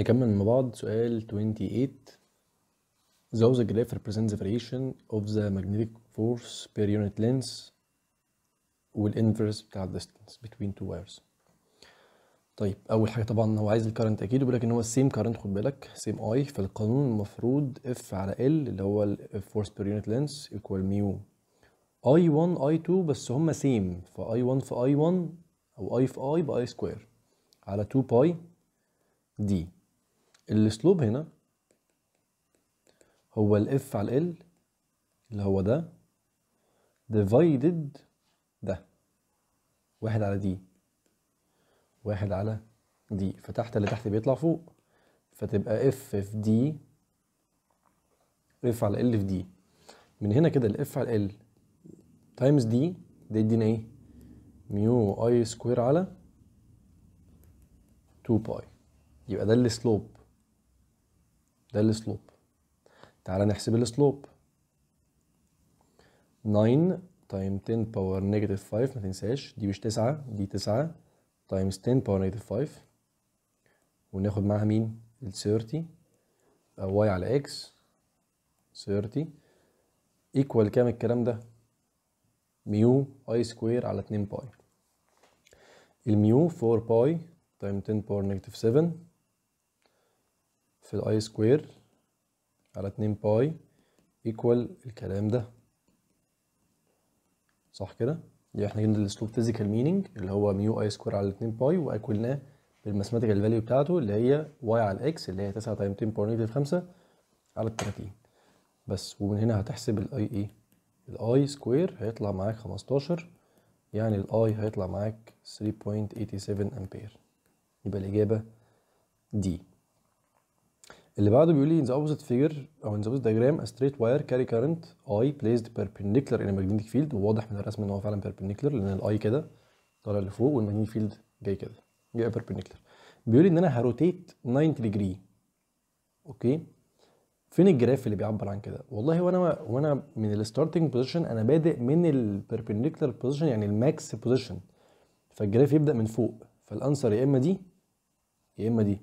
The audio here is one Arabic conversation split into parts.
نكمل مع بعض سؤال 28 زوز the graph represents the variation of the magnetic force per unit length والinverse بتاع الديستنس distance between two wires طيب اول حاجه طبعا هو عايز الكرنت اكيد بيقول لك ان هو السيم كرنت خد بالك سيم اي فالقانون المفروض اف على ال اللي هو الفورس بير يونت لينس ايكوال ميو اي 1 اي 2 بس هما سيم فاي 1 في اي 1 او اي في اي باي سكوير على 2 باي دي الاسلوب هنا هو الاف على ال اللي هو ده ديفايدد ده واحد على دي واحد على دي فتحت اللي تحت بيطلع فوق فتبقى اف في دي اف على ال في دي من هنا كده الاف على ال تايمز دي ده يدينا ايه ميو اي سكوير على 2 باي يبقى ده السلوب ده السلوب تعالى نحسب السلوب 9 تايم 10 باور نيجاتيف 5 ما تنساش دي مش 9 دي 9 تايمز 10 باور نيجاتيف 5 وناخد معاها مين ال 30 واي على اكس 30 ايكوال كام الكلام ده ميو اي سكوير على 2 باي الميو 4 باي تايم 10 باور نيجاتيف 7 في الاي سكوير على 2 باي ايكوال الكلام ده صح كده دي احنا جبنا الاسلوب فيزيكال مينينج اللي هو ميو اي سكوير على 2 باي واكلناه بالماثيماتيكال فاليو بتاعته اللي هي واي على الاكس اللي هي 9 تايم 10 باور نيجاتيف 5 على 30 بس ومن هنا هتحسب الاي ايه الاي سكوير هيطلع معاك 15 يعني الاي هيطلع معاك 3.87 امبير يبقى الاجابه دي اللي بعده بيقول لي in the opposite figure او in the opposite diagram a straight wire carry current I placed perpendicular in a magnetic field وواضح من الرسم ان هو فعلا perpendicular لان الاي كده طالع لفوق والماجنتيك فيلد جاي كده جاي perpendicular بيقول لي ان انا هروتيت 90 degree اوكي فين الجراف اللي بيعبر عن كده والله وانا وانا من الستارتنج بوزيشن انا بادئ من البيربنديكولار بوزيشن يعني الماكس بوزيشن فالجراف يبدا من فوق فالانسر يا اما دي يا اما دي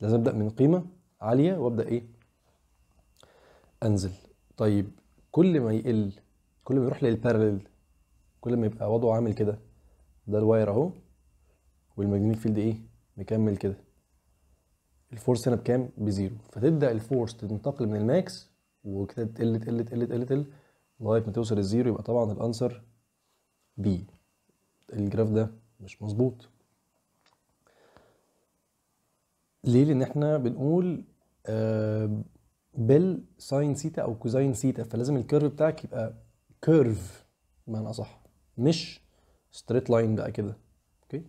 لازم ابدا من قيمه عاليه وابدا ايه انزل طيب كل ما يقل كل ما يروح للبارلل كل ما يبقى وضعه عامل كده ده الواير اهو والماجنتيك فيلد ايه مكمل كده الفورس هنا بكام بزيرو فتبدا الفورس تنتقل من الماكس وكده تقل تقل تقل تقل تقل لغايه ما توصل الزيرو يبقى طبعا الانسر بي الجراف ده مش مظبوط ليه؟ لان احنا بنقول بل آه، بال ساين سيتا او كوزاين سيتا فلازم الكيرف بتاعك يبقى كيرف بمعنى اصح مش ستريت لاين بقى كده اوكي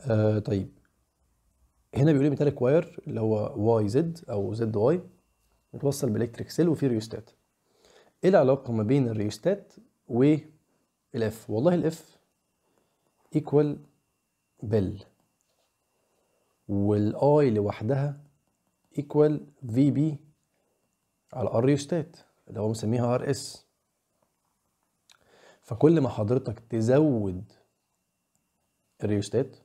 آه طيب هنا بيقول لي ميتاليك واير اللي هو واي زد او زد واي متوصل بالكتريك سيل وفيه ريوستات ايه العلاقه ما بين الريوستات والاف والله الاف ايكوال بال والاي لوحدها ايكوال في بي على الاريوستات اللي هو مسميها ار اس فكل ما حضرتك تزود الريوستات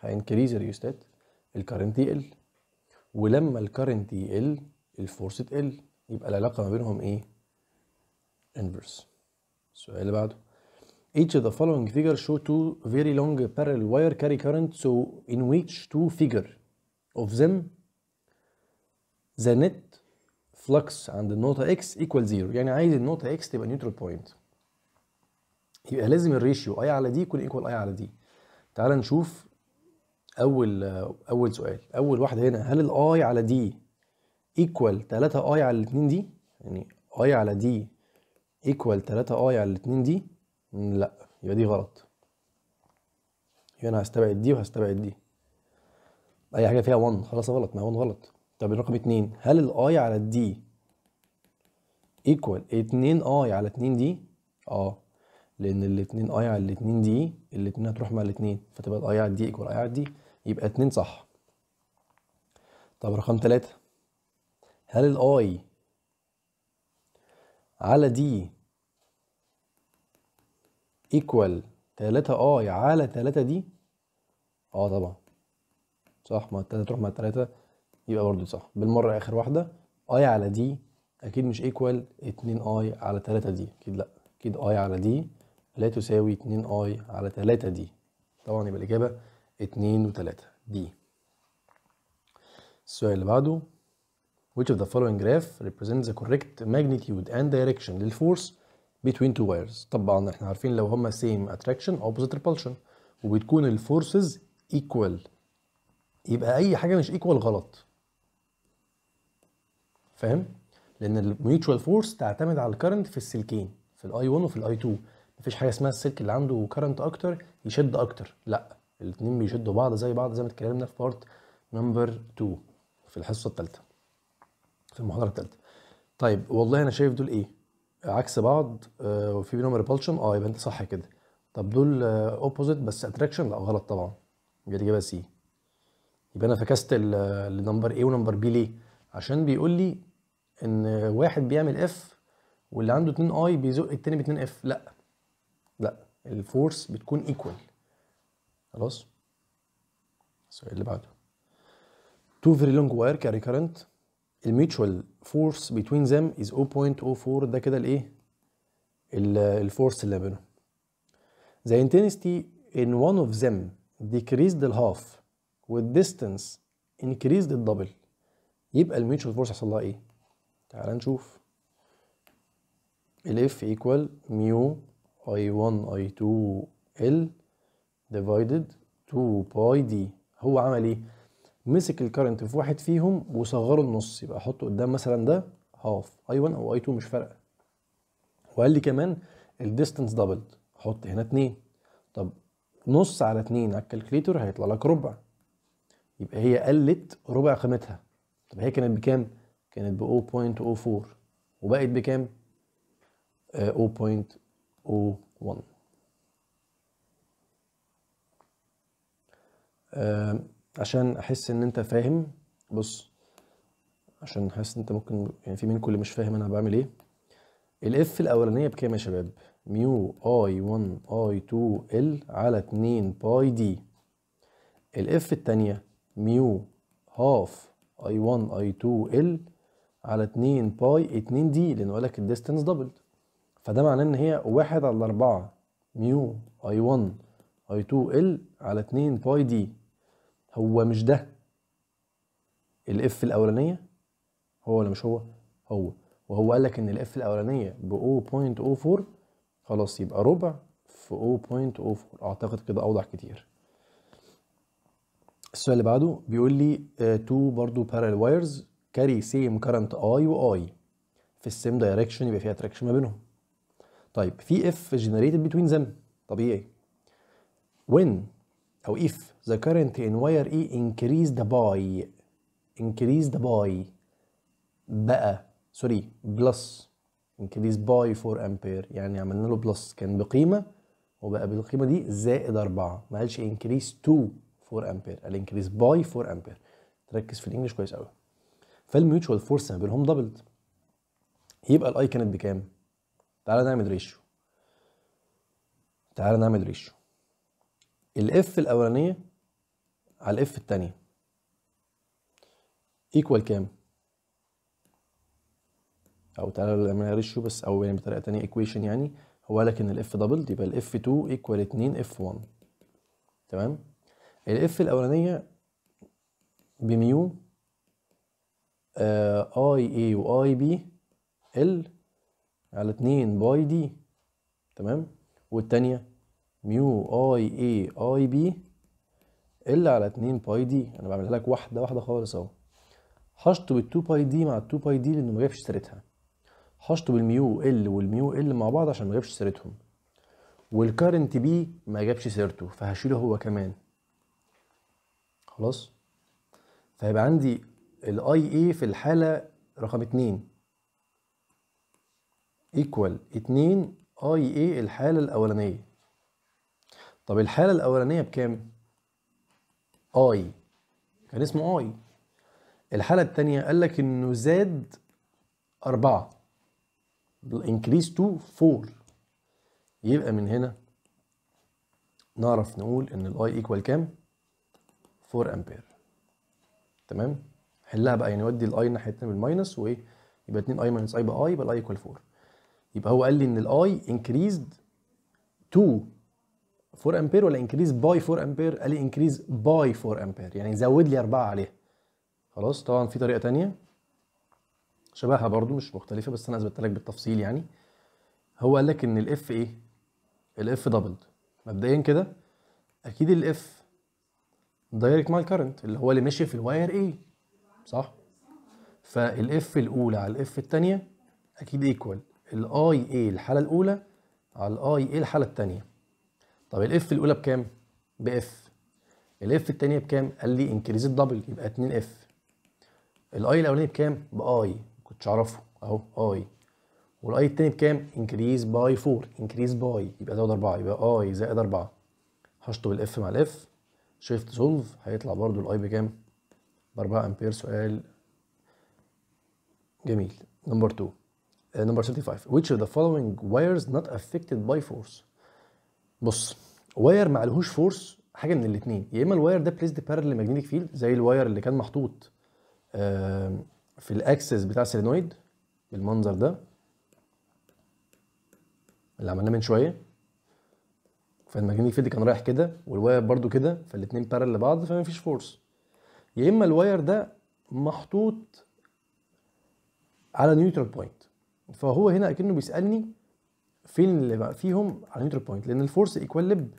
هينكريز الريوستات الكرنت يقل ولما الكرنت يقل الفورس تقل يبقى العلاقه ما بينهم ايه؟ انفرس السؤال اللي بعده Each of the following figures show two very long parallel wire carry current, so in which two figure of them the net flux عند النقطة x equal zero يعني عايز النقطة x تبقى neutral point يبقى لازم الريشيو i على d يكون equal i على d تعال نشوف أول أول سؤال أول واحدة هنا هل ال i على d equal 3i على الاتنين دي يعني i على d equal 3i على الاتنين دي لا يبقى دي غلط يبقى انا هستبعد دي وهستبعد دي اي حاجه فيها 1 خلاص غلط ما 1 غلط طب رقم 2 هل الاي على الدي ايكوال 2 اي على 2 دي اه لان 2 اي على 2 دي الاثنين هتروح مع الاثنين فتبقى الاي على الدي ايكوال اي على الدي يبقى 2 صح طب رقم 3 هل الاي على دي ايكوال 3 اي على 3 دي اه طبعا صح ما 3 تروح مع 3 يبقى برضه صح بالمرة آخر واحدة اي آه على دي أكيد مش ايكوال 2 اي على 3 دي أكيد لأ أكيد اي على دي لا تساوي 2 اي على 3 دي طبعا يبقى الإجابة 2 و3 دي السؤال اللي بعده which of the following graph represents the correct magnitude and direction للforce between two wires طبعا احنا عارفين لو هما same attraction opposite repulsion وبتكون الفورسز equal يبقى اي حاجه مش equal غلط فاهم لان الميوتشوال فورس تعتمد على الكرنت في السلكين في الاي 1 وفي الاي 2 مفيش حاجه اسمها السلك اللي عنده كرنت اكتر يشد اكتر لا الاثنين بيشدوا بعض زي بعض زي ما اتكلمنا في بارت نمبر 2 في الحصه الثالثه في المحاضره الثالثه طيب والله انا شايف دول ايه عكس بعض آه، وفي بينهم ريبولشن اه يبقى انت صح كده طب دول اوبوزيت آه، بس اتراكشن لا غلط طبعا يبقى الاجابه سي يبقى انا فكست النمبر آه، ايه ونمبر بي ليه عشان بيقول لي ان واحد بيعمل اف واللي عنده 2 اي بيزق التاني ب 2 اف لا لا الفورس بتكون ايكوال خلاص السؤال اللي بعده تو فيري لونج واير كاري كارنت الميتشوال فورس بتوين ذم از 0.04 ده كده الايه الفورس اللي بينهم The intensity in one of them decreased half والديستنس distance increased double يبقى الميتشوال فورس حصل لها ايه؟ تعال نشوف ال F equal mu I1 I2 L divided 2 باي D هو عمل ايه؟ مسك الكرنت في واحد فيهم وصغره النص يبقى احطه قدام مثلا ده هاف اي 1 او اي 2 مش فارقه وقال لي كمان الديستنس دبل حط هنا 2 طب نص على 2 على الكالكليتر هيطلع لك ربع يبقى هي قلت ربع قيمتها طب هي كانت بكام كانت ب 0.04 وبقت بكام 0.01 آه oh عشان احس ان انت فاهم بص عشان حاسس انت ممكن يعني في منكم اللي مش فاهم انا بعمل ايه الاف الاولانيه بكام يا شباب ميو اي 1 اي 2 ال على 2 باي دي الاف الثانيه ميو هاف اي 1 اي 2 ال على 2 باي 2 دي لانه قال لك الديستنس دبل فده معناه ان هي 1 على 4 ميو اي 1 اي 2 ال على 2 باي دي هو مش ده الاف الاولانيه هو ولا مش هو هو وهو قال لك ان الاف الاولانيه ب 0.04 خلاص يبقى ربع في 0.04 اعتقد كده اوضح كتير السؤال اللي بعده بيقول لي تو آه، برضو بارل وايرز كاري سيم كارنت I و I في السيم دايركشن يبقى فيها اتراكشن ما بينهم طيب في اف جنريتد بتوين ذم طبيعي وين أو اف the current in wire E increased by increased by بقى سوري بلس increased by 4 امبير يعني عملنا له بلس كان بقيمه وبقى بالقيمه دي زائد 4 ما قالش increase to 4 امبير قال increase by 4 امبير تركز في الانجلش كويس قوي فالميوتشوال فورس ما بينهم دبلت يبقى الاي كانت بكام؟ تعالى نعمل ريشيو تعالى نعمل ريشيو الاف الاولانيه على الاف الثانيه ايكوال كام او تعالى نعملها ريشيو بس او يعني بطريقه تانية ايكويشن يعني هو قالك ان الاف دبل يبقى الاف 2 ايكوال 2 اف 1 تمام الاف الاولانيه بميو اي اي واي بي ال على 2 باي دي تمام والتانية ميو اي اي اي بي إلا على 2 باي دي أنا بعملها لك واحدة واحدة خالص أهو هشطب ال 2 باي دي مع ال 2 باي دي لأنه ما جابش سيرتها هشطب الميو ال والميو ال مع بعض عشان ما جابش سيرتهم والكارنت بي ما جابش سيرته فهشيله هو كمان خلاص فهيبقى عندي الاي اي في الحالة رقم اتنين ايكوال اتنين اي اي الحالة الأولانية طب الحالة الأولانية بكام؟ اي كان اسمه اي الحالة التانية قال لك انه زاد أربعة increase to 4 يبقى من هنا نعرف نقول ان الاي ايكوال كام 4 امبير تمام حلها بقى يعني ودي الاي ناحيتنا بالماينس وايه يبقى 2 اي ماينس اي بقى اي يبقى الاي ايكوال 4 يبقى هو قال لي ان الاي increased to 4 امبير ولا انكريز باي 4 امبير قال لي انكريز باي 4 امبير يعني زود لي 4 عليها خلاص طبعا في طريقه ثانيه شبهها برضو مش مختلفه بس انا اثبتت لك بالتفصيل يعني هو قال لك ان الاف ايه الاف دبل مبدئيا كده اكيد الاف دايركت مع الكرنت اللي هو اللي ماشي في الواير ايه صح فالاف الاولى على الاف الثانيه اكيد ايكوال الاي ايه الحاله الاولى على الاي ايه الحاله الثانيه طب الاف الاولى بكام؟ باف الاف الثانيه بكام؟ قال لي انكريز الدبل يبقى 2 اف الاي الاولاني بكام؟ باي ما كنتش اعرفه اهو اي والاي الثاني بكام؟ انكريز باي 4 انكريز باي يبقى زود 4 يبقى اي زائد 4 هشطب الاف مع الاف شيفت سولف هيطلع برضو الاي بكام؟ ب 4 امبير سؤال جميل نمبر 2 آه، نمبر 35 which of the following wires not affected by force بص واير ما لهوش فورس حاجه من الاثنين يا اما الواير ده بليسد بارل ماجنتيك فيلد زي الواير اللي كان محطوط في الاكسس بتاع السيلينويد بالمنظر ده اللي عملناه من شويه فالماجنتيك فيلد كان رايح كده والواير برده كده فالاثنين بارل لبعض فما فيش فورس يا اما الواير ده محطوط على نيوترال بوينت فهو هنا اكنه بيسالني فين اللي بقى فيهم على نيوترال بوينت لان الفورس ايكوالب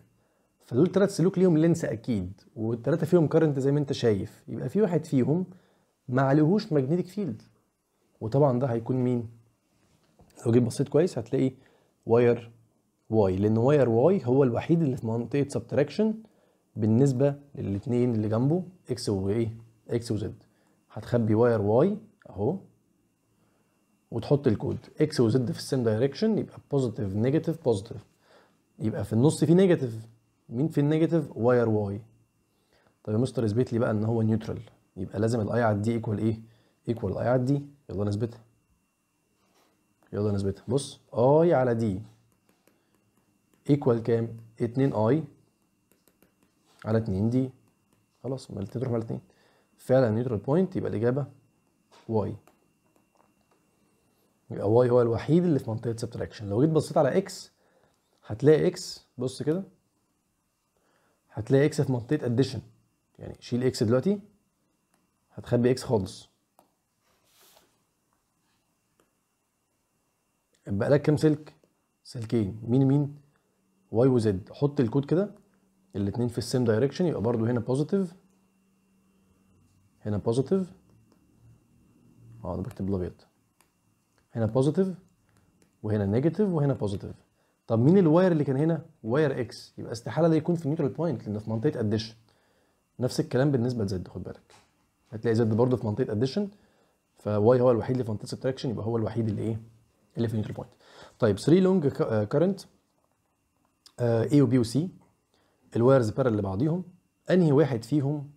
فدول ثلاث سلوك ليهم لينس اكيد والثلاثه فيهم كارنت زي ما انت شايف يبقى في واحد فيهم ما عليهوش ماجنتيك فيلد وطبعا ده هيكون مين لو جيت بصيت كويس هتلاقي واير واي لان واير واي هو الوحيد اللي في منطقه سبتراكشن بالنسبه للاثنين اللي جنبه اكس وايه اكس وزد هتخبي واير واي اهو وتحط الكود اكس وزد في السيم دايركشن يبقى بوزيتيف نيجاتيف بوزيتيف يبقى في النص في نيجاتيف مين في النيجاتيف واير واي طب يا مستر اثبت لي بقى ان هو نيوترال يبقى لازم الاي على دي ايكوال ايه ايكوال اي على دي يلا نثبتها يلا نثبتها بص اي على دي ايكوال كام 2 اي على 2 دي خلاص ما تروح على الاثنين فعلا نيوترال بوينت يبقى الاجابه واي يبقى واي هو الوحيد اللي في منطقه سبتراكشن لو جيت بصيت على اكس هتلاقي اكس بص كده هتلاقي اكس في منطقه اديشن يعني شيل اكس دلوقتي هتخبي اكس خالص بقى لك كام سلك سلكين مين مين واي وزد حط الكود كده الاثنين في السيم دايركشن يبقى برضو هنا بوزيتيف هنا بوزيتيف اه انا بكتب الابيض هنا بوزيتيف وهنا نيجاتيف وهنا بوزيتيف طب مين الواير اللي كان هنا واير اكس يبقى استحاله ده يكون في نيوترال بوينت لان في منطقه اديشن نفس الكلام بالنسبه لزد خد بالك هتلاقي زد برضه في منطقه اديشن فواي هو الوحيد اللي في منطقه سبتراكشن يبقى هو الوحيد اللي ايه اللي في نيوترال بوينت طيب 3 لونج كارنت اي وبي وسي الوايرز بارل لبعضيهم انهي واحد فيهم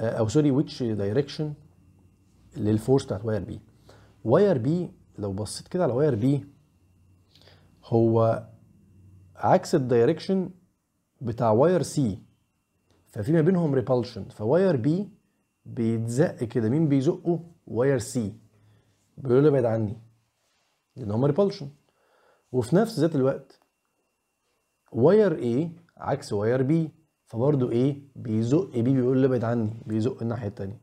آه، او سوري ويتش دايركشن للفورس بتاعت واير بي واير بي لو بصيت كده على واير بي هو عكس الدايركشن بتاع واير سي ففي ما بينهم ريبالشن فواير بي بيتزق كده مين بيزقه واير سي بيقول له ابعد عني لان هما ريبالشن وفي نفس ذات الوقت واير ايه عكس واير بي فبرضه ايه بيزق بي بيقول له ابعد عني بيزق الناحيه التانيه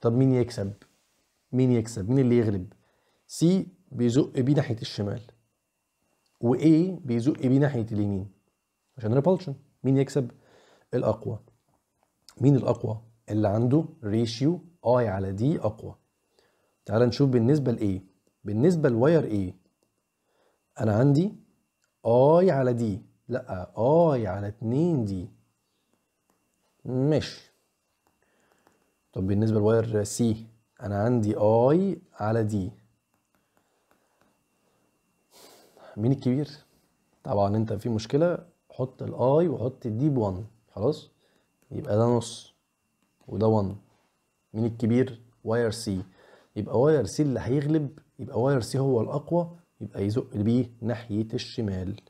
طب مين يكسب مين يكسب مين اللي يغلب سي بيزق بيه ناحيه الشمال و A بيزق بيه ناحيه اليمين عشان ريبولشن مين يكسب الاقوى مين الاقوى اللي عنده ريشيو I على دي اقوى تعال نشوف بالنسبه ل A بالنسبه لواير A انا عندي I على دي لا I على 2 دي ماشي طب بالنسبه لواير سي انا عندي I على دي مين الكبير طبعا انت في مشكله حط الاي وحط دي ب 1 خلاص يبقى ده نص وده 1 مين الكبير واير سي يبقى واير سي اللي هيغلب يبقى واير سي هو الاقوى يبقى يزق بيه ناحيه الشمال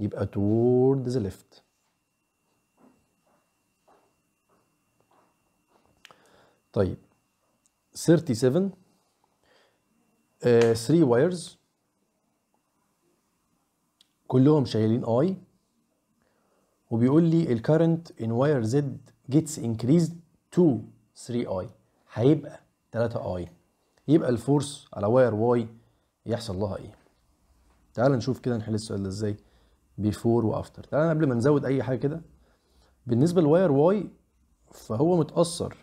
يبقى تورد ذا ليفت طيب 37 3 uh, wires كلهم شايلين اي وبيقول لي الكرنت ان واير زد جيتس increased تو 3 اي هيبقى 3 اي يبقى الفورس على واير واي يحصل لها ايه تعال نشوف كده نحل السؤال ده ازاي بيفور وافتر تعال قبل ما نزود اي حاجه كده بالنسبه لواير واي فهو متاثر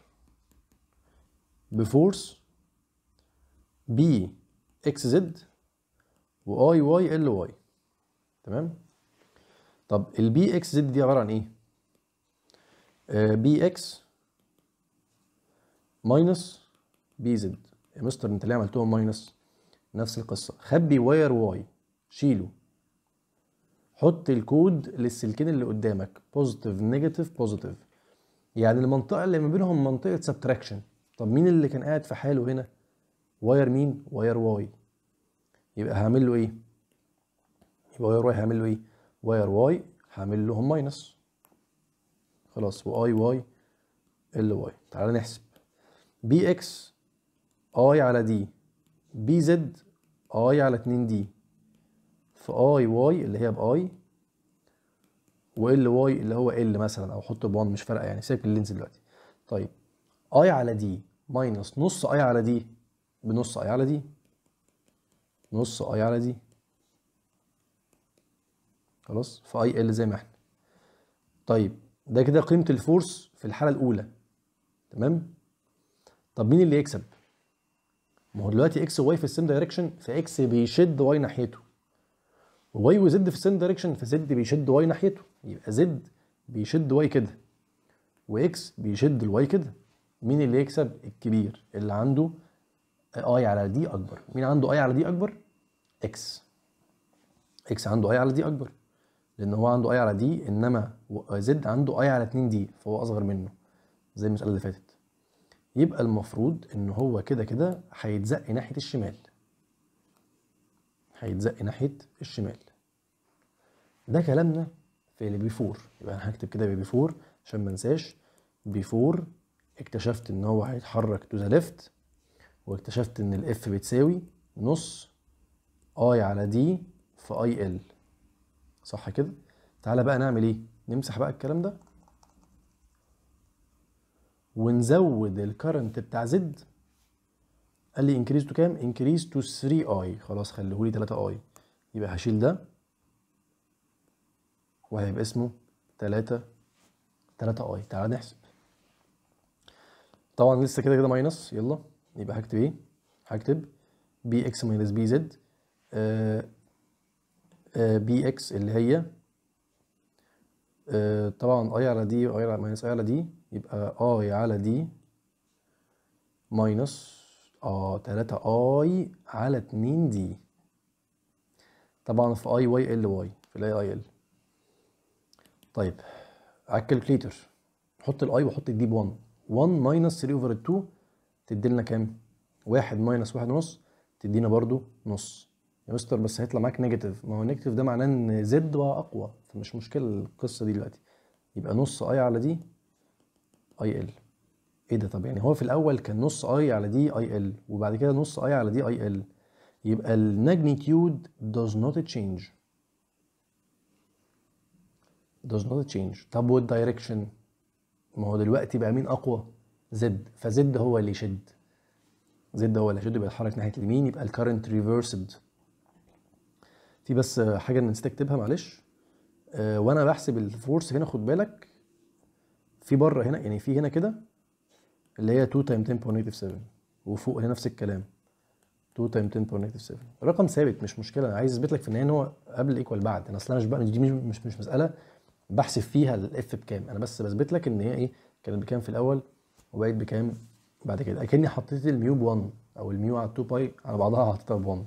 بفورس بي اكس زد واي واي ال واي تمام طب البي اكس زد دي عباره عن ايه بي آه، اكس ماينس بي زد يا مستر انت ليه عملتهم ماينس نفس القصه خبي واير واي شيله حط الكود للسلكين اللي قدامك بوزيتيف نيجاتيف بوزيتيف يعني المنطقه اللي ما بينهم منطقه سبتراكشن طب مين اللي كان قاعد في حاله هنا واير مين واير واي يبقى هعمل له ايه يبقى واير واي هعمل له ايه؟ واير واي هعمل لهم ماينس خلاص واي واي ال واي تعالى نحسب بي اكس اي على دي بي زد اي على 2 دي في اي واي اللي هي باي وال واي اللي هو ال مثلا او حط ب 1 مش فارقه يعني سيبك اللينز دلوقتي طيب اي على دي ماينس نص اي على دي بنص اي على دي نص اي على دي خلاص في اي ال زي ما احنا طيب ده كده قيمه الفورس في الحاله الاولى تمام طب مين اللي يكسب ما هو دلوقتي اكس وواي في السيم دايركشن فاكس بيشد واي ناحيته وواي وزد في السيم دايركشن فزد بيشد واي ناحيته يبقى زد بيشد واي كده واكس بيشد الواي كده مين اللي يكسب الكبير اللي عنده اي على دي اكبر مين عنده اي على دي اكبر اكس اكس عنده اي على دي اكبر لان هو عنده اي على دي انما زد عنده اي على 2 دي فهو اصغر منه زي المساله اللي فاتت يبقى المفروض ان هو كده كده هيتزق ناحيه الشمال هيتزق ناحيه الشمال ده كلامنا في اللي بيفور يبقى انا هكتب كده بيفور عشان ما انساش بيفور اكتشفت ان هو هيتحرك تو ذا ليفت واكتشفت ان الاف بتساوي نص اي على دي في اي ال صح كده تعالى بقى نعمل ايه نمسح بقى الكلام ده ونزود الكرنت بتاع زد قال لي انكريز تو كام انكريز تو 3 اي خلاص خليه لي 3 اي يبقى هشيل ده وهيبقى اسمه 3 3 اي تعالى نحسب طبعا لسه كده كده ماينس يلا يبقى هكتب ايه هكتب بي اكس ماينس بي زد بي آه، اكس اللي هي آه، طبعا اي على دي اي على ماينس اي على دي يبقى اي على دي ماينس اه تلاتة اي على اتنين دي طبعا في اي واي ال واي في الاي اي ال طيب على الكالكليتر حط الاي وحط الدي ب 1 1 ماينس 3 اوفر 2 تدي لنا كام؟ 1 ماينس 1 ونص تدينا برضو نص يا مستر بس هيطلع معاك نيجاتيف ما هو نيجاتيف ده معناه ان زد بقى اقوى فمش مشكله القصه دي دلوقتي يبقى نص اي على دي اي ال ايه ده طب يعني هو في الاول كان نص اي على دي اي ال وبعد كده نص اي على دي اي ال يبقى الماجنيتيود does not change does not change طب والدايركشن ما هو دلوقتي بقى مين اقوى زد فزد هو اللي يشد زد هو اللي يشد يبقى يتحرك ناحيه اليمين يبقى الكرنت ريفرسد في بس حاجه انا نسيت اكتبها معلش آه، وانا بحسب الفورس هنا خد بالك في بره هنا يعني في هنا كده اللي هي 2 تايم 10 باور نيجاتيف 7 وفوق هنا نفس الكلام 2 تايم 10 بوينت 7 رقم ثابت مش مشكله انا عايز اثبت لك في النهايه ان هو قبل ايكوال بعد انا اصلا مش بقى دي مش, مش مش مساله بحسب فيها الاف بكام انا بس بثبت لك ان هي ايه كانت بكام في الاول وبقت بكام بعد كده اكني حطيت الميو ب 1 او الميو على 2 باي على بعضها حطيتها ب 1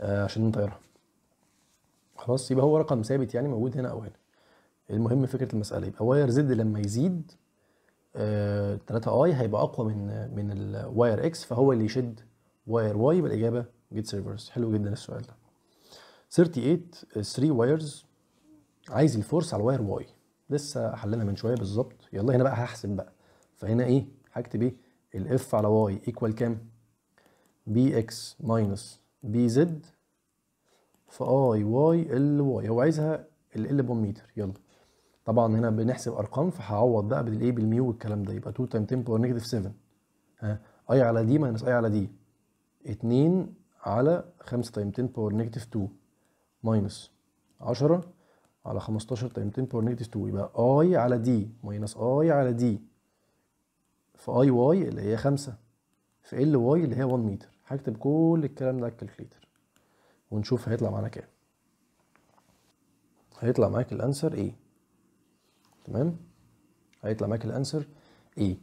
آه عشان نطيرها خلاص يبقى هو رقم ثابت يعني موجود هنا او هنا المهم فكره المساله يبقى واير زد لما يزيد 3 آه، اي هيبقى اقوى من من الواير اكس فهو اللي يشد واير واي يبقى الاجابه جيت سيرفرز حلو جدا السؤال ده 38 3 وايرز عايز الفورس على الواير واي لسه حلنا من شويه بالظبط يلا هنا بقى هحسب بقى فهنا ايه هكتب ايه الاف على واي ايكوال كام بي اكس ماينس بي زد في آه، اي واي ال واي هو عايزها ال ال بوميتر يلا طبعا هنا بنحسب ارقام فهعوض بقى بالايه بالميو والكلام ده يبقى 2 تايم 10 باور نيجاتيف 7 ها اي على دي ماينس اي على دي 2 على 5 تايم 10 باور نيجاتيف 2 ماينس 10 على 15 تايم 10 باور نيجاتيف 2 يبقى اي على دي ماينس اي على دي في اي واي اللي هي 5 في ال واي اللي هي 1 متر هكتب كل الكلام ده على الكالكليتر ونشوف هيطلع معانا كام هيطلع معاك الانسر ايه تمام هيطلع معاك الانسر ايه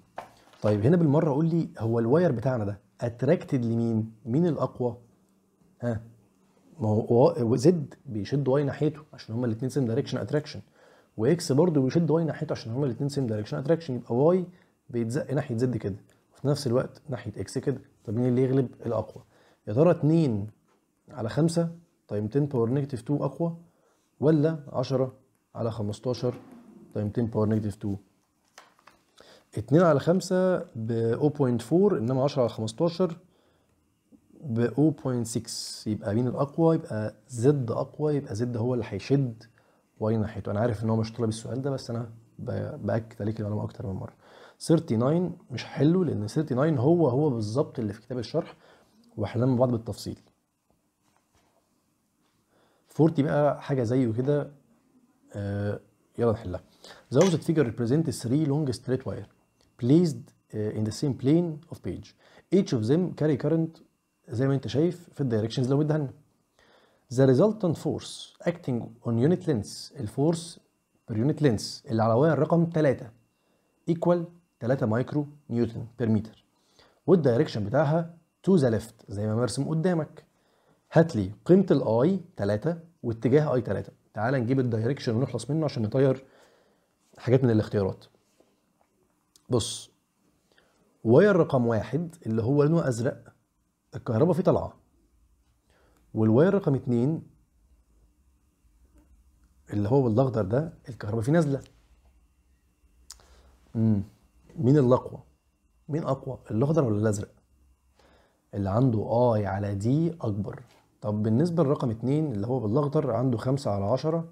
طيب هنا بالمره قول لي هو الواير بتاعنا ده اتراكتد لمين مين الاقوى ها ما هو زد بيشد واي ناحيته عشان هما الاثنين سيم دايركشن اتراكشن واكس برضه بيشد واي ناحيته عشان هما الاثنين سيم دايركشن اتراكشن يبقى واي بيتزق ناحيه زد كده وفي نفس الوقت ناحيه اكس كده طب مين اللي يغلب الاقوى يا ترى 2 على 5 تايم 10 باور نيجاتيف 2 اقوى ولا 10 على 15 تايم 10 باور نيجاتيف 2 2 على 5 ب 0.4 انما 10 على 15 ب 0.6 يبقى مين الاقوى يبقى زد اقوى يبقى زد هو اللي هيشد واي ناحيته انا عارف ان هو مش طلب السؤال ده بس انا باكد عليك المعلومه اكتر من مره 39 مش هحله لان 39 هو هو بالظبط اللي في كتاب الشرح واحنا مع بعض بالتفصيل فورتي بقى حاجه زيه كده آه يلا نحلها those that figure represent three long straight wire placed uh, in the same plane of page each of them carry current زي ما انت شايف في الدايركشنز لو ادهنا the resultant force acting on unit length الفورس per unit length اللي على واير رقم 3 equal 3 مايكرو نيوتن بير متر والدايركشن بتاعها to the left زي ما مرسم قدامك هات لي قيمه الاي 3 واتجاه اي 3 تعال نجيب الدايركشن ونخلص منه عشان نطير حاجات من الاختيارات بص واير رقم واحد اللي هو لونه ازرق الكهرباء فيه طالعه والواير رقم اتنين اللي هو بالاخضر ده الكهرباء فيه نازله مين الاقوى مين اقوى الاخضر ولا الازرق اللي عنده اي على دي اكبر طب بالنسبة لرقم اتنين اللي هو بالأخضر عنده خمسة على عشرة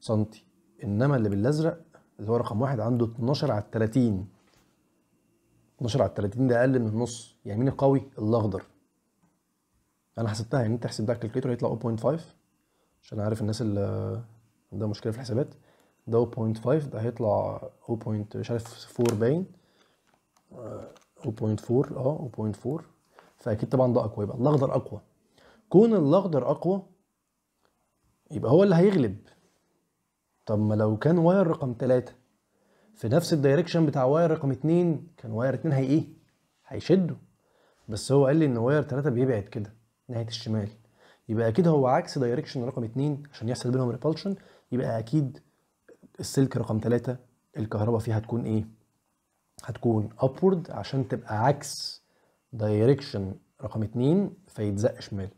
سنتي إنما اللي بالأزرق اللي هو رقم واحد عنده اتناشر على التلاتين اتناشر على التلاتين ده أقل من النص يعني مين القوي؟ الأخضر أنا حسبتها يعني أنت حسب ده الكالكليتور هيطلع 0.5 عشان عارف الناس اللي عندها مشكلة في الحسابات ده 0.5 ده هيطلع 0. مش عارف 4 باين 0.4 اه 0.4 أه، فأكيد طبعا ده أقوى يبقى الأخضر أقوى كون الاخضر اقوى يبقى هو اللي هيغلب طب ما لو كان واير رقم 3 في نفس الدايركشن بتاع واير رقم 2 كان واير 2 هي ايه هيشده بس هو قال لي ان واير 3 بيبعد كده ناحيه الشمال يبقى اكيد هو عكس دايركشن رقم 2 عشان يحصل بينهم ريبالشن يبقى اكيد السلك رقم 3 الكهرباء فيه هتكون ايه هتكون ابورد عشان تبقى عكس دايركشن رقم 2 فيتزق شمال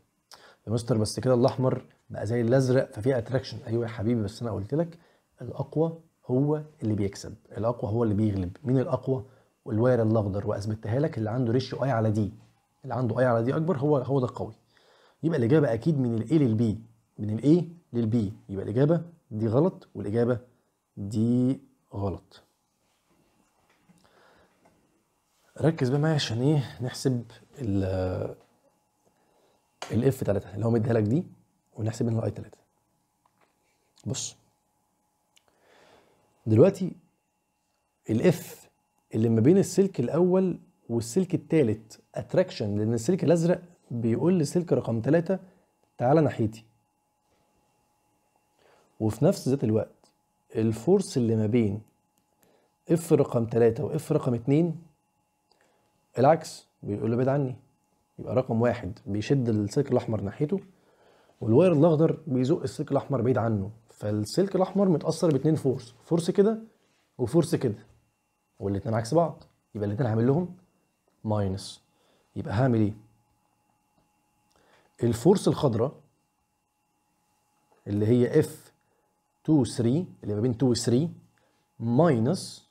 يا مستر بس كده الاحمر بقى زي الازرق ففي اتراكشن ايوه يا حبيبي بس انا قلت لك الاقوى هو اللي بيكسب الاقوى هو اللي بيغلب مين الاقوى والواير الاخضر واثبتها لك اللي عنده ريشيو اي على دي اللي عنده اي على دي اكبر هو هو ده القوي يبقى الاجابه اكيد من الاي للبي من الاي للبي يبقى الاجابه دي غلط والاجابه دي غلط ركز بقى معايا عشان ايه نحسب الاف 3 اللي هو مديها لك دي ونحسب منها الاي 3 بص دلوقتي الاف اللي ما بين السلك الاول والسلك الثالث اتراكشن لان السلك الازرق بيقول للسلك رقم 3 تعالى ناحيتي وفي نفس ذات الوقت الفورس اللي ما بين اف رقم 3 واف رقم 2 العكس بيقول له ابعد عني يبقى رقم واحد بيشد السلك الاحمر ناحيته والواير الاخضر بيزق السلك الاحمر بعيد عنه فالسلك الاحمر متاثر باتنين فورس فورس كده وفورس كده والاتنين عكس بعض يبقى الاتنين هعمل لهم ماينس يبقى هعمل ايه الفورس الخضراء اللي هي اف 2 3 اللي ما بين 2 و 3 ماينس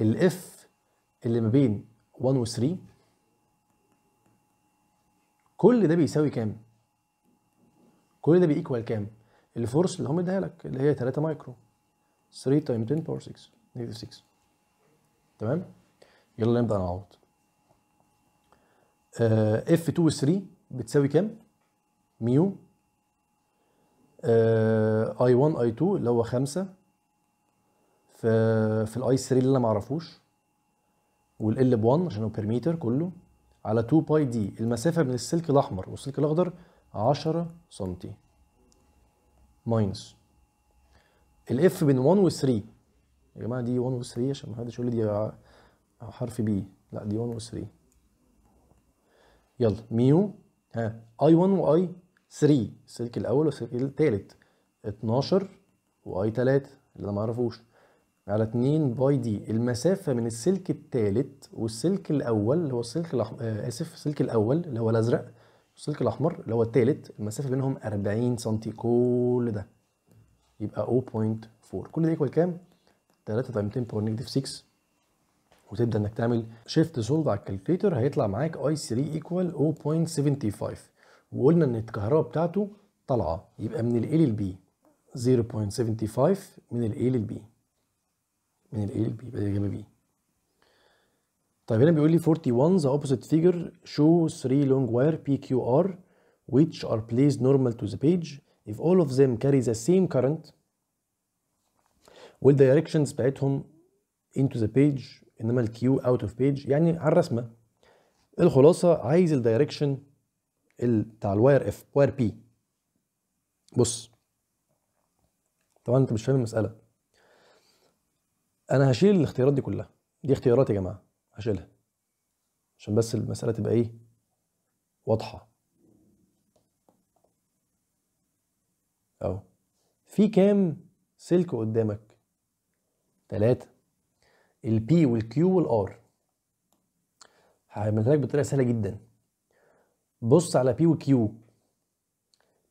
الاف اللي ما بين 1 و 3 كل ده بيساوي كام؟ كل ده بيكوال كام؟ الفورس اللي هم اديها لك اللي هي 3 مايكرو 3 تايم 10 باور 6 نيجاتيف 6 تمام؟ يلا نبدا نعوض اف 2 و 3 بتساوي كام؟ ميو اي 1 اي 2 اللي هو 5 في في الاي 3 اللي انا ما اعرفوش والال ب 1 عشان هو بيرميتر كله على 2 باي دي المسافه بين السلك الاحمر والسلك الاخضر 10 سم ماينس الاف بين 1 و 3 يا جماعه دي 1 و 3 عشان ما حدش يقول لي دي حرف بي لا دي 1 و 3 يلا ميو ها اي 1 واي 3 السلك الاول والسلك الثالث 12 واي 3 اللي انا ما اعرفوش على 2 باي دي المسافة من السلك الثالث والسلك الأول اللي هو السلك الأحمر آه، آسف السلك الأول اللي هو الأزرق والسلك الأحمر اللي هو الثالث المسافة بينهم 40 سم كل ده يبقى 0.4 كل ده يكوال كام؟ 3 تايم 10 باور نيجاتيف 6 وتبدا انك تعمل شيفت سولف على الكالكليتر هيطلع معاك اي 3 ايكوال 0.75 وقلنا ان الكهرباء بتاعته طالعه يبقى من ال A لل B 0.75 من ال A لل B من الايه A طيب هنا بيقول لي 41 the opposite figure show three long wire PQR which are placed normal to the page if all of them carry the same current directions بتاعتهم into the page انما الكيو out of page يعني على الرسمه الخلاصه عايز الدايركشن بتاع الواير اف واير بي بص طبعا انت مش فاهم المساله انا هشيل الاختيارات دي كلها دي اختيارات يا جماعه هشيلها عشان بس المساله تبقى ايه واضحه اهو في كام سلك قدامك ثلاثة البي والكيو والار هعملها لك بطريقه سهله جدا بص على بي وكيو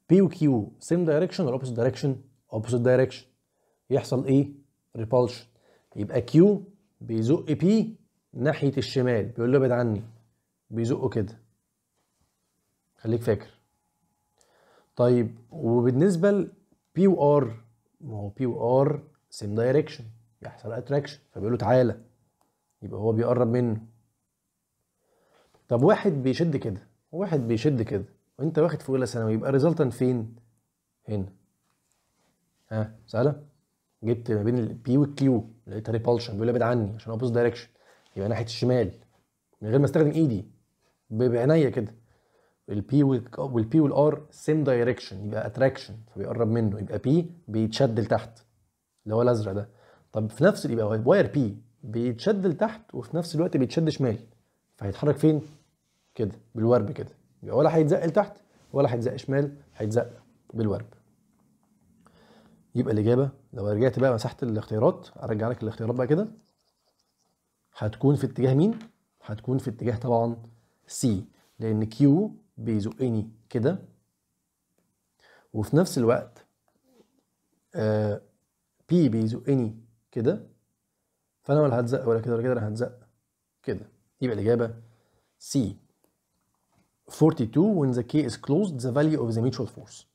بي وكيو سيم دايركشن ولا اوبوزيت دايركشن اوبوزيت دايركشن يحصل ايه ريبالشن يبقى كيو بيزق بي ناحيه الشمال بيقول له ابعد عني بيزقه كده خليك فاكر طيب وبالنسبه ل بي وار ما هو بي وار سيم دايركشن بيحصل اتراكشن فبيقول له تعالى يبقى هو بيقرب منه طب واحد بيشد كده واحد بيشد كده وانت واخد في اولى ثانوي يبقى ريزلتن فين هنا ها سهله جبت ما بين البي والكيو لقيتها ريبالشن بيقول ابعد عني عشان ابوظ دايركشن يبقى ناحيه الشمال من غير ما استخدم ايدي e بعينيا كده البي والبي والار سيم دايركشن يبقى اتراكشن فبيقرب منه يبقى بي بيتشد لتحت اللي هو الازرق ده طب في نفس يبقى واير بي بيتشد لتحت وفي نفس الوقت بيتشد شمال فهيتحرك فين؟ كده بالورب كده يبقى ولا هيتزق لتحت ولا هيتزق شمال هيتزق بالورب يبقى الاجابه لو رجعت بقى مساحه الاختيارات ارجع لك الاختيارات بقى كده هتكون في اتجاه مين هتكون في اتجاه طبعا سي لان كيو بيزقني كده وفي نفس الوقت آه بيزقني كده فانا ولا هتزق ولا كده ولا كده انا هتزق كده يبقى الاجابه سي 42 when the key is closed the value of the mutual force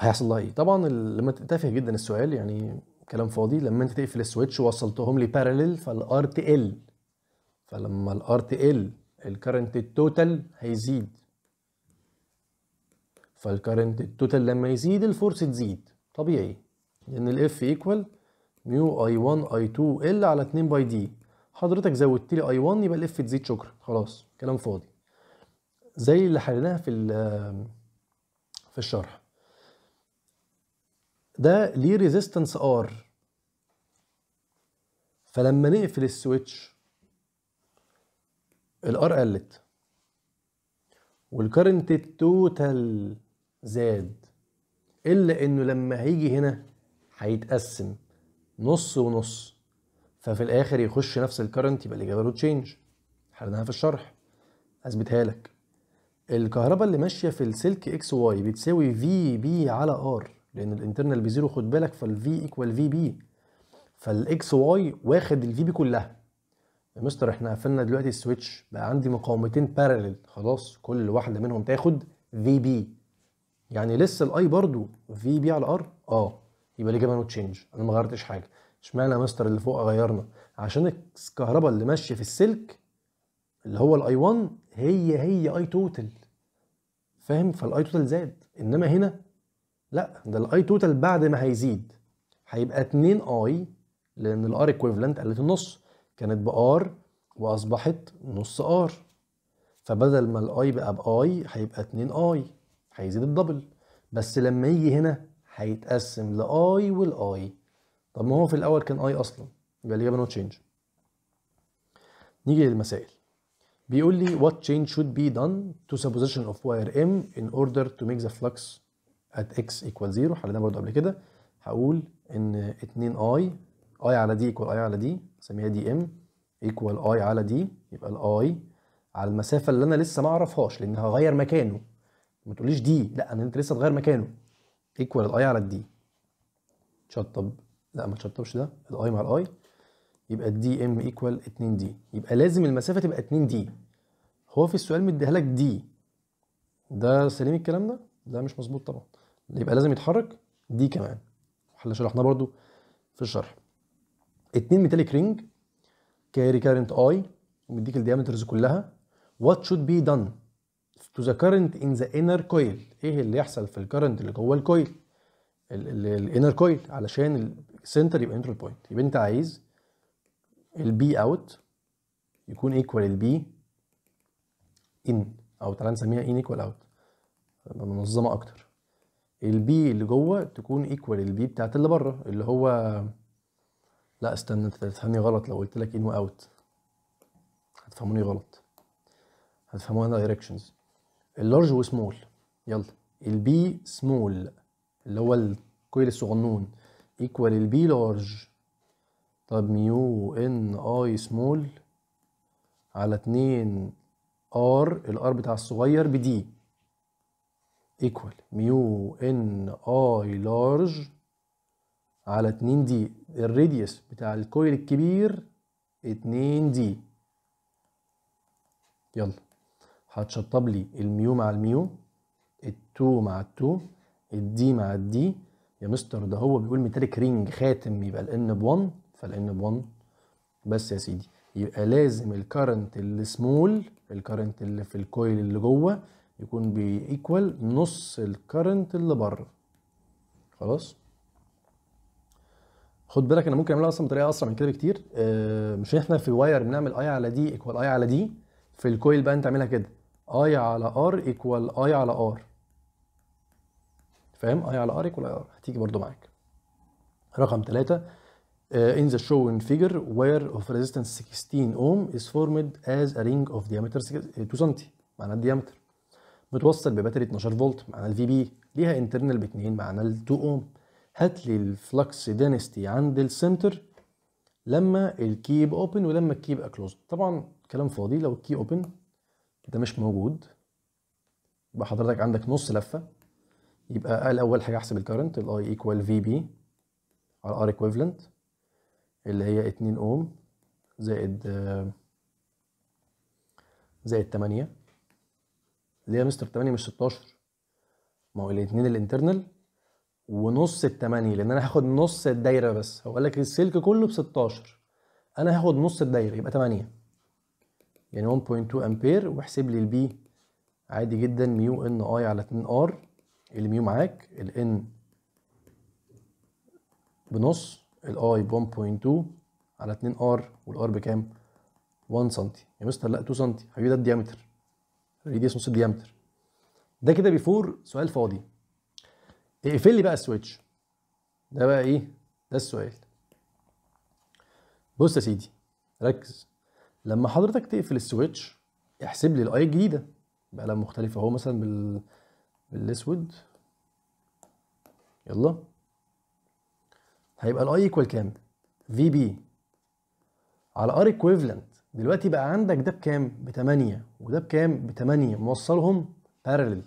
هيحصل لها ايه طبعا لما تافه جدا السؤال يعني كلام فاضي لما انت تقفل السويتش وصلتهم لباراليل فالار تقل فلما الار تقل الكرنت التوتال هيزيد فالكرنت التوتال لما يزيد الفورس تزيد طبيعي لان الاف ايكوال ميو اي 1 اي 2 ال على 2 باي دي حضرتك زودت لي اي 1 يبقى الاف تزيد شكرا خلاص كلام فاضي زي اللي حليناها في في الشرح ده ليه ريزيستنس ار فلما نقفل السويتش الار قلت والكرنت التوتال زاد الا انه لما هيجي هنا هيتقسم نص ونص ففي الاخر يخش نفس الكرنت يبقى الاجابه له تشينج حلناها في الشرح اثبتها لك الكهرباء اللي ماشيه في السلك اكس واي بتساوي في بي على ار لان الانترنال بزيرو خد بالك فالفي ايكوال في بي فالاكس واي واخد الفي بي كلها يا مستر احنا قفلنا دلوقتي السويتش بقى عندي مقاومتين بارلل خلاص كل واحده منهم تاخد في بي يعني لسه الاي برضو في بي على ار اه يبقى الاجابه نو تشينج انا ما غيرتش حاجه اشمعنى يا مستر اللي فوق غيرنا عشان الكهرباء اللي ماشيه في السلك اللي هو الاي 1 هي هي اي توتال فاهم فالاي توتال زاد انما هنا لا ده الاي توتال بعد ما هيزيد هيبقى 2 اي لان الار ايكويفالنت قلت النص كانت بار واصبحت نص ار فبدل ما الاي بقى باي هيبقى 2 اي هيزيد الدبل بس لما يجي هنا هيتقسم لاي والاي طب ما هو في الاول كان اي اصلا يبقى الاجابه نو تشينج نيجي للمسائل بيقول لي what change should be done to supposition of wire M in order to make the flux at x equal 0 حللناها برضو قبل كده هقول ان 2i i على دي equal i على دي اسميها دي ام equal i على دي يبقى الاي على المسافه اللي انا لسه ما اعرفهاش لان هغير مكانه ما تقوليش دي لا انا انت لسه تغير مكانه ايكوال الاي على الدي تشطب لا ما تشطبش ده الاي مع الاي يبقى الدي ام ايكوال 2 دي يبقى لازم المسافه تبقى 2 دي هو في السؤال مديها لك دي ده سليم الكلام ده؟ ده مش مظبوط طبعا يبقى لازم يتحرك دي كمان احنا شرحناه برضو في الشرح اتنين ميتاليك رينج كاري كارنت اي ومديك الديامترز كلها وات شود بي دان تو ذا كارنت ان ذا انر كويل ايه اللي يحصل في الكارنت اللي جوه الكويل الانر كويل علشان السنتر يبقى نيوترال بوينت يبقى انت عايز البي اوت يكون ايكوال البي ان او تعالى نسميها ان ايكوال اوت منظمه اكتر البي اللي جوه تكون ايكوال البي بتاعت اللي بره اللي هو لا استنى انت هتفهمني غلط لو قلت لك ان واوت هتفهموني غلط هتفهموها دايركشنز اللارج وسمول يلا البي سمول اللي هو الكويل الصغنون ايكوال البي لارج طب ميو ان اي سمول على اتنين ار الار بتاع الصغير بدي ايكوال ميو ان اي لارج على 2 دي الراديوس بتاع الكويل الكبير 2 دي يلا هتشطب لي الميو مع الميو التو مع التو الدي مع الدي يا مستر ده هو بيقول ميتاليك رينج خاتم يبقى الان ب 1 فالان ب 1 بس يا سيدي يبقى لازم الكرنت اللي سمول الكرنت اللي في الكويل اللي جوه يكون بيكوال نص الكرنت اللي بره خلاص خد بالك انا ممكن اعملها اصلا بطريقه اسرع من كده بكتير آه مش احنا في الواير بنعمل اي على دي ايكوال اي على دي في الكويل بقى انت تعملها كده اي على ار ايكوال اي على ار فاهم اي على ار ايكوال اي ار هتيجي برده معاك رقم 3 آه، in the shown figure where of resistance 16 ohm is formed as a ring of diameter 2 سم معناها الديامتر متوصل بباتري 12 فولت مع الفي بي ليها انترنال ب 2 مع 2 اوم هات لي الفلكس دينستي عند السنتر لما الكيب اوبن ولما الكيب اكلوز طبعا كلام فاضي لو الكي اوبن ده مش موجود يبقى حضرتك عندك نص لفه يبقى قال اول حاجه احسب الكرنت الاي ايكوال في بي على ار ايكويفالنت اللي هي 2 اوم زائد آه، زائد 8 ليه يا مستر 8 مش 16 ما هو الاثنين الانترنال ونص ال 8 لان انا هاخد نص الدايره بس هو قال لك السلك كله ب 16 انا هاخد نص الدايره يبقى 8 يعني 1.2 امبير واحسب لي البي عادي جدا ميو ان اي على 2 ار الميو معاك الان بنص الاي ب 1.2 على 2 ار والار بكام 1 سم يا مستر لا 2 سم حبيبي ده الديامتر ريديوس نص الديامتر ده كده بيفور سؤال فاضي اقفل لي بقى السويتش ده بقى ايه ده السؤال بص يا سيدي ركز لما حضرتك تقفل السويتش احسب لي الاي الجديده بقلم مختلف اهو مثلا بال بالاسود يلا هيبقى الاي ايكوال كام في بي على ار ايكويفالنت دلوقتي بقى عندك ده بكام؟ ب 8 وده بكام؟ ب 8 موصلهم بارلل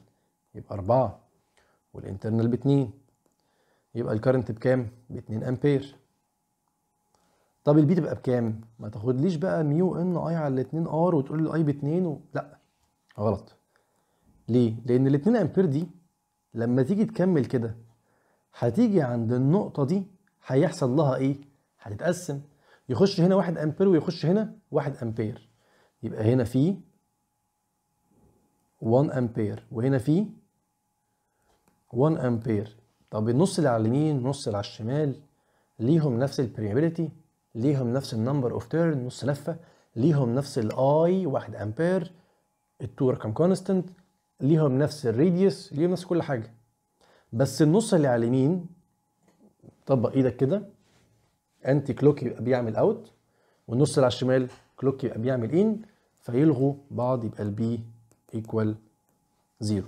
يبقى 4 والانترنال ب 2 يبقى الكرنت بكام؟ ب 2 امبير طب البي تبقى بكام؟ ما تاخدليش بقى ميو ان اي على 2 ار وتقول لي الاي ب 2 و... لا غلط ليه؟ لأن ال 2 امبير دي لما تيجي تكمل كده هتيجي عند النقطة دي هيحصل لها ايه؟ هتتقسم يخش هنا 1 امبير ويخش هنا 1 امبير يبقى هنا في 1 امبير وهنا في 1 امبير طب النص اللي على اليمين النص اللي على الشمال ليهم نفس البريابيليتي ليهم نفس النمبر اوف تيرن نص لفه ليهم نفس الاي 1 امبير التو رقم كونستنت ليهم نفس الراديوس ليهم نفس كل حاجه بس النص اللي على اليمين طبق ايدك كده انتي كلوك يبقى بيعمل اوت والنص اللي على الشمال كلوك يبقى بيعمل ان فيلغوا بعض يبقى البي ايكوال زيرو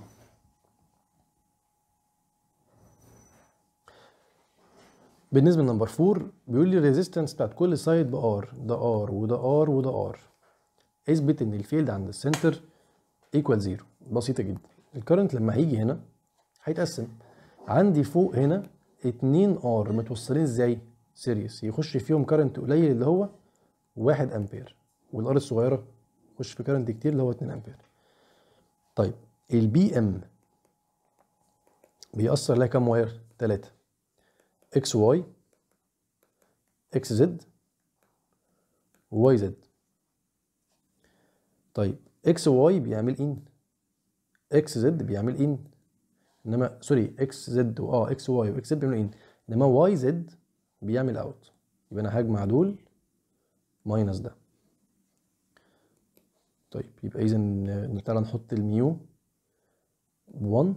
بالنسبه لنمبر 4 بيقول لي الريزيستنس بتاعت كل سايد بار ده ار وده ار وده ار اثبت ان الفيلد عند السنتر ايكوال زيرو بسيطه جدا الكرنت لما هيجي هنا هيتقسم عندي فوق هنا 2 ار متوصلين ازاي سيريس يخش فيهم كرنت قليل اللي هو 1 امبير والار الصغيره خش في كارنت كتير اللي هو 2 امبير طيب البي ام بيأثر لها كام واير 3 اكس واي اكس زد واي زد طيب اكس واي بيعمل ان اكس زد بيعمل ان انما سوري اكس زد واه اكس واي واكس زد بيعملوا ان انما واي زد بيعمل اوت يبقى انا هجمع دول ماينس ده طيب يبقى اذا تعالى نحط الميو 1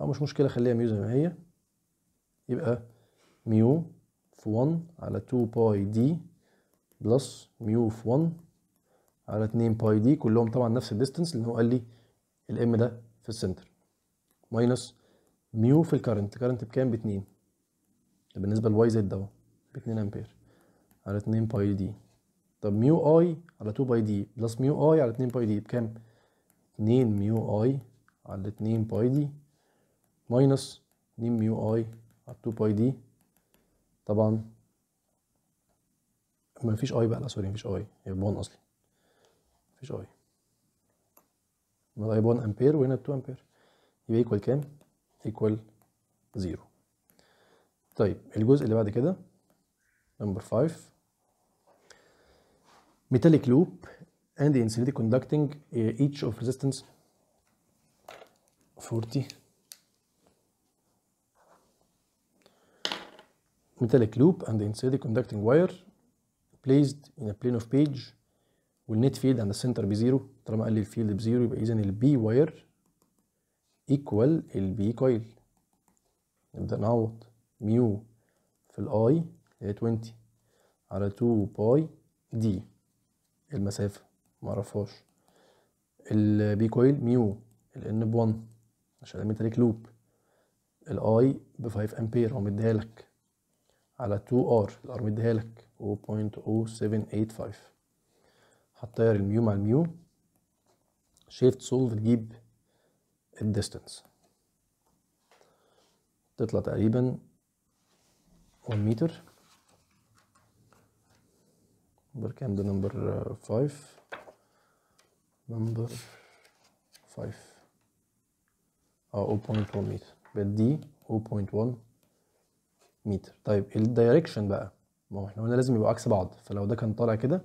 اه مش مشكله خليها ميو زي ما هي يبقى ميو في 1 على 2 باي دي بلس ميو في 1 على 2 باي دي كلهم طبعا نفس الديستنس لان هو قال لي الام ده في السنتر ماينس ميو في الكرنت الكرنت بكام ب 2 ده بالنسبه لواي زد اهو ب 2 امبير على 2 باي دي طب ميو اي على 2 باي دي بلس ميو اي على 2 باي دي بكام 2 ميو اي على 2 باي دي ماينس 2 ميو اي على 2 باي دي طبعا ما فيش اي بقى لا سوري مفيش اي هي ب1 اصلا مفيش اي الاي ب 1 امبير وهنا ب 2 امبير يبقى ايكوال كام؟ ايكوال زيرو طيب الجزء اللي بعد كده number 5 metallic loop and the insulated conducting each of resistance 40 metallic loop and the insulated conducting wire placed in a plane of page والنت فيلد عند السنتر بزيرو طالما قال لي الفيلد بزيرو يبقى اذا البي واير ايكوال البي كويل نبدا نعوض ميو في الاي هي 20 على 2 باي دي المسافة معرفهاش البي كويل ميو الان ب 1 عشان عملت لوب الاي ب 5 امبير هو مديها لك على 2 ار الار مديها لك 0.0785 هتطير الميو مع الميو شيفت سولف تجيب الديستنس تطلع تقريبا 1 متر نمبر كام ده نمبر 5 نمبر 5 اه 0.1 متر دي 0.1 متر طيب الدايركشن بقى ما هو احنا قلنا لازم يبقوا عكس بعض فلو ده كان طالع كده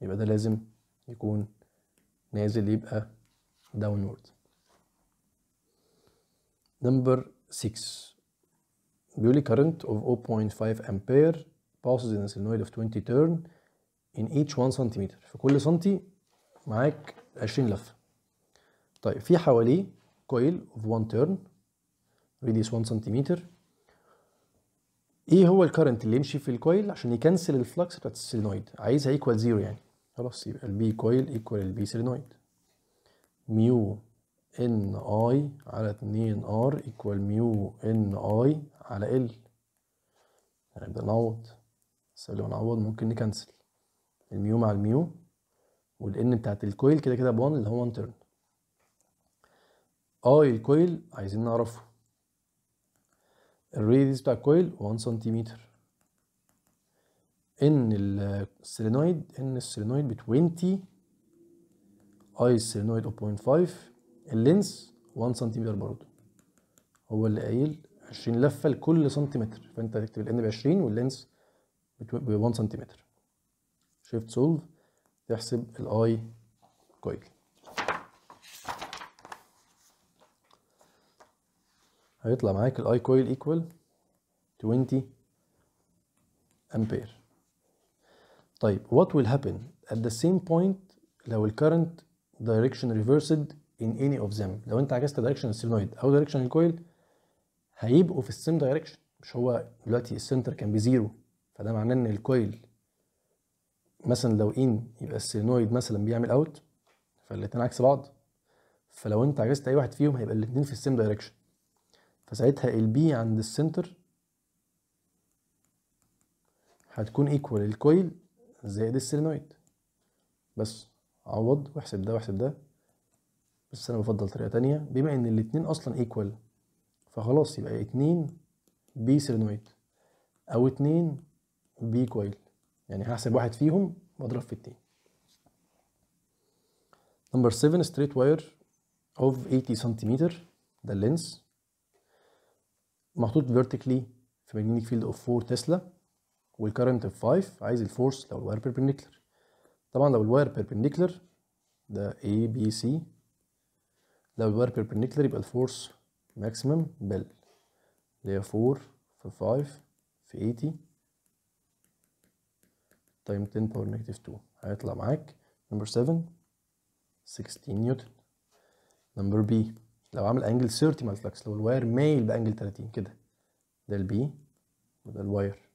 يبقى ده لازم يكون نازل يبقى داونورد نمبر 6 بيقول لي current of 0.5 امبير passes in a solenoid of 20 turn in each 1 cm في كل سنتي معاك 20 لفة طيب في حواليه coil of 1 turn radius 1 cm ايه هو الكرنت اللي يمشي في الكويل عشان يكنسل الفلكس بتاعت السلينويد عايزها ايكوال زيرو يعني خلاص يبقى البي كويل ايكوال البي سلينويد ميو ان اي على 2 ار ايكوال ميو ان اي على ال هنبدأ يعني نعوض بس قبل ما نعوض ممكن نكنسل الميو مع الميو والان بتاعت الكويل كده كده ب1 اللي هو 1 ترن اي الكويل عايزين نعرفه الريديس بتاع الكويل 1 سنتيمتر ان السيلينويد ان السيلينويد ب 20 اي السيلينويد 0.5 اللينس 1 سنتيمتر برضه هو اللي قايل 20 لفه لكل سنتيمتر فانت هتكتب الان ب 20 واللينس ب 1 سنتيمتر شيفت سولف تحسب الاي كويل هيطلع معاك الاي كويل ايكوال 20 امبير طيب وات ويل هابن ات ذا سيم بوينت لو الكرنت دايركشن ريفرسد ان اني اوف them لو انت عكست دايركشن السولينويد او دايركشن الكويل هيبقوا في السيم دايركشن مش هو دلوقتي السنتر كان بزيرو فده معناه ان الكويل مثلا لو ان يبقى السيلينويد مثلا بيعمل اوت فالاتنين عكس بعض فلو انت عجزت اي واحد فيهم هيبقى الاتنين في السيم دايركشن فساعتها البي عند السنتر هتكون ايكوال الكويل زائد السيلينويد بس عوض واحسب ده واحسب ده بس انا بفضل طريقه تانية بما ان الاتنين اصلا ايكوال فخلاص يبقى اتنين بي سيلينويد او اتنين بي كويل يعني هحسب واحد فيهم واضرب في التاني نمبر 7 straight wire of 80 سنتيمتر ده اللينس محطوط vertically في magnetic field of 4 تسلا والكرنت of 5 عايز الفورس لو الواير perpendicular طبعا لو الواير perpendicular ده اي بي سي لو الواير perpendicular يبقى الفورس maximum بل اللي هي 4 في 5 في 80 تايم 10 باور نيجاتيف 2 هيطلع معاك نمبر 7 16 نيوتن نمبر بي لو عامل انجل 30 مع الفلكس لو الواير مايل بانجل 30 كده ده البي وده الواير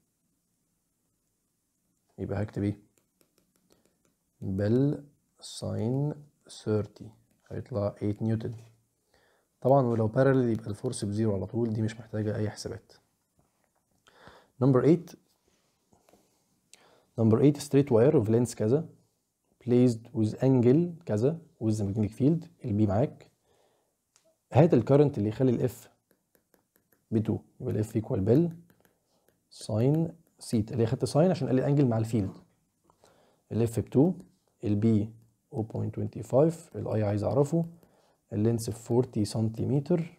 يبقى هكتب ايه بل ساين 30 هيطلع 8 نيوتن طبعا ولو بارلل يبقى الفورس بزيرو على طول دي مش محتاجة أي حسابات نمبر 8 نمبر 8 straight wire of لينس كذا placed with angle كذا with ماجنتيك magnetic field البي معاك هات الكرنت اللي يخلي الاف ب 2 يبقى الاف ايكوال بال ساين سيت اللي خدت ساين عشان لي الانجل مع الفيلد الاف ب 2 البي 0.25 الاي عايز اعرفه اللينس ب 40 سنتيمتر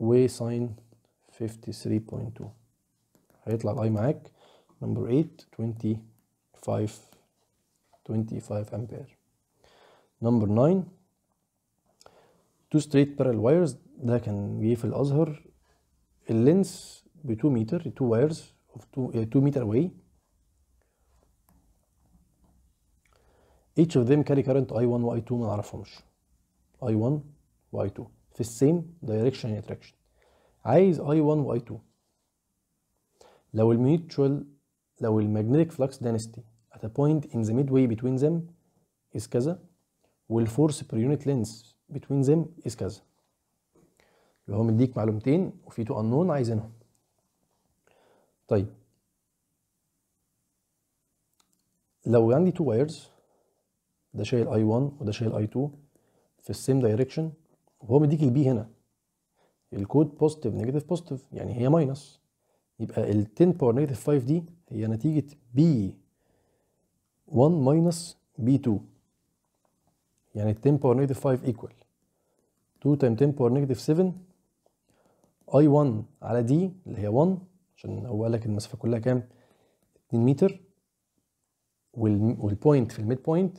وساين 53.2 هيطلع الاي معاك نمبر 8 25 25 امبير نمبر 9 تو ستريت بارل وايرز ده كان جه إيه في الازهر اللينس ب 2 متر 2 وايرز اوف 2 متر واي each of them carry current I1 و I2 ما نعرفهمش I1 و I2 في السيم direction attraction عايز I1 و I2 لو الميوتشوال لو الماجنتيك فلكس flux ات ا بوينت ان ذا ميد واي بتوين ذم از كذا والفورس per يونت لينس بتوين ذم از كذا يبقى هو مديك معلومتين وفي تو انون عايزينهم طيب لو عندي تو وايرز ده شايل اي 1 وده شايل اي 2 في السيم دايركشن وهو مديك البي هنا الكود بوزيتيف نيجاتيف بوزيتيف يعني هي ماينس يبقى ال 10 باور نيجاتيف 5 دي هي نتيجة b 1 ماينس b 2 يعني ال 10 باور نيجاتيف 5 ايكوال 2 تايم 10 باور نيجاتيف 7 i 1 على D اللي هي 1 عشان هو قال لك المسافة كلها كام؟ 2 متر والبوينت في الميد بوينت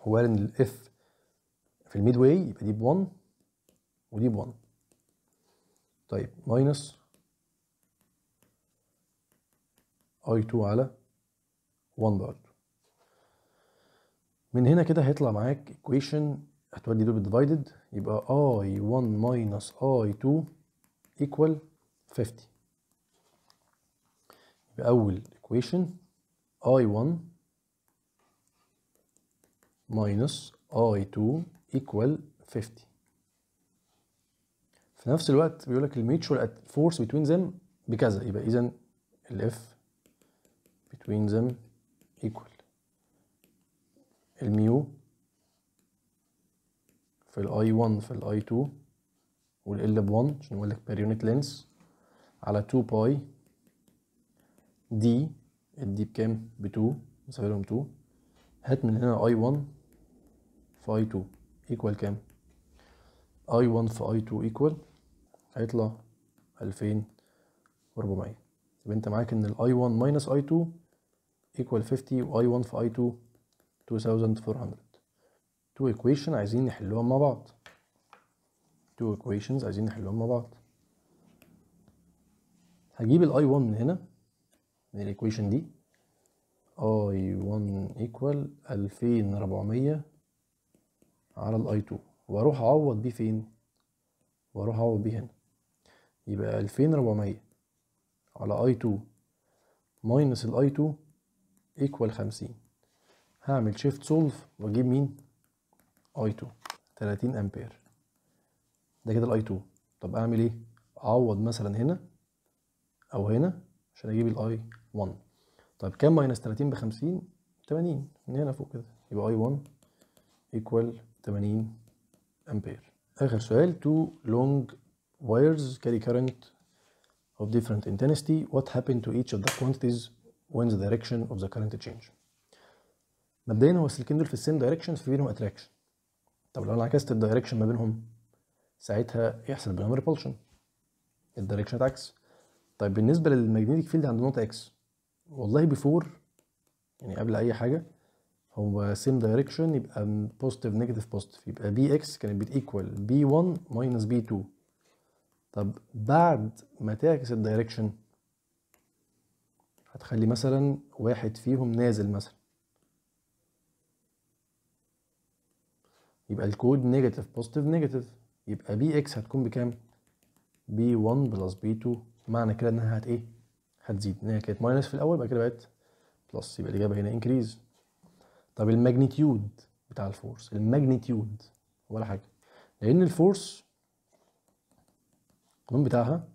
هو قال ان الاف في الميد واي يبقى دي ب 1 ودي ب 1 طيب ماينس I2 على 1 بار من هنا كده هيطلع معاك equation هتودي دول بالديفايدد يبقى I1 minus I2 equal 50 يبقى أول equation I1 minus I2 equal 50 في نفس الوقت بيقول لك الميتشوال فورس بتوين ذم بكذا يبقى اذا الاف between them equal الميو في i 1 في i 2 وال l 1 عشان نقول لك بير يونت لينس على 2 باي دي الدي بكام ب 2 مساوي لهم 2 هات من هنا i 1 في i 2 ايكوال كام i 1 في i 2 ايكوال هيطلع 2400 يبقى انت معاك ان i 1 ماينس i 2 equal 50 و i1 في i2 2400 two equation عايزين نحلهم مع بعض two equations عايزين نحلهم مع بعض هجيب ال i1 من هنا من equation دي i1 equal 2400 على ال i2 واروح اعوض بيه فين واروح اعوض بيه هنا يبقى 2400 على i2 minus ال i2 ايكوال 50 هعمل شيفت سولف واجيب مين اي 2 30 امبير ده كده الاي 2 طب اعمل ايه اعوض مثلا هنا او هنا عشان اجيب الاي 1 طب كام ماينس 30 ب 50 80 من هنا فوق كده يبقى اي 1 ايكوال 80 امبير اخر سؤال تو لونج وايرز carry current of different intensity what happened to each of the quantities when the direction of the current change مبدئيا هو السلكين دول في السيم دايركشن في بينهم اتراكشن طب لو انا عكست الدايركشن ما بينهم ساعتها يحصل بينهم ريبولشن الدايركشن اتعكس طيب بالنسبه للماجنتيك فيلد عند نقطه اكس والله بيفور يعني قبل اي حاجه هو سيم دايركشن يبقى بوزيتيف نيجاتيف بوزيتيف يبقى بي اكس كانت بتيكوال بي 1 ماينس بي 2 طب بعد ما تعكس الدايركشن هتخلي مثلا واحد فيهم نازل مثلا يبقى الكود نيجاتيف بوزيتيف نيجاتيف يبقى بي اكس هتكون بكام؟ بي 1 بلس بي 2 معنى كده انها هت ايه؟ هتزيد انها كانت ماينس في الاول بقى كده بقت بلس يبقى الاجابه هنا انكريز طب الماجنتيود بتاع الفورس الماجنتيود ولا حاجه لان الفورس القانون بتاعها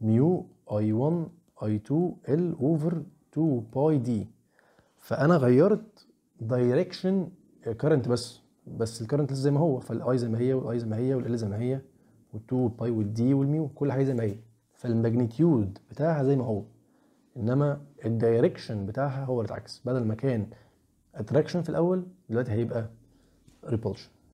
ميو اي 1 اي 2 ال اوفر 2 باي دي فانا غيرت دايركشن كرنت بس بس الكرنت زي ما هو فالاي زي ما هي والاي زي ما هي والال زي ما هي وال2 باي والدي والميو كل حاجه زي ما هي فالماجنتيود بتاعها زي ما هو انما الدايركشن بتاعها هو اللي اتعكس بدل ما كان اتراكشن في الاول دلوقتي هيبقى ريبولشن